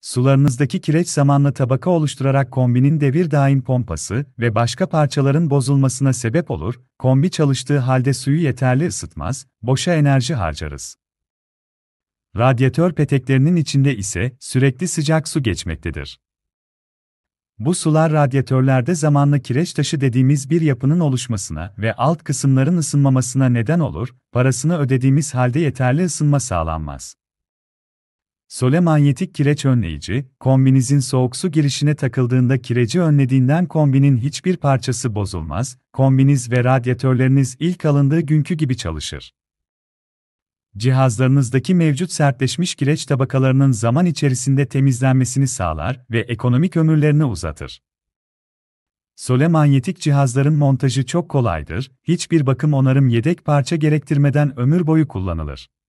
Sularınızdaki kireç zamanla tabaka oluşturarak kombinin devir daim pompası ve başka parçaların bozulmasına sebep olur, kombi çalıştığı halde suyu yeterli ısıtmaz, boşa enerji harcarız. Radyatör peteklerinin içinde ise sürekli sıcak su geçmektedir. Bu sular radyatörlerde zamanlı kireç taşı dediğimiz bir yapının oluşmasına ve alt kısımların ısınmamasına neden olur, parasını ödediğimiz halde yeterli ısınma sağlanmaz. Sole manyetik kireç önleyici, kombinizin soğuk su girişine takıldığında kireci önlediğinden kombinin hiçbir parçası bozulmaz, kombiniz ve radyatörleriniz ilk alındığı günkü gibi çalışır. Cihazlarınızdaki mevcut sertleşmiş kireç tabakalarının zaman içerisinde temizlenmesini sağlar ve ekonomik ömürlerini uzatır. Sole manyetik cihazların montajı çok kolaydır, hiçbir bakım onarım yedek parça gerektirmeden ömür boyu kullanılır.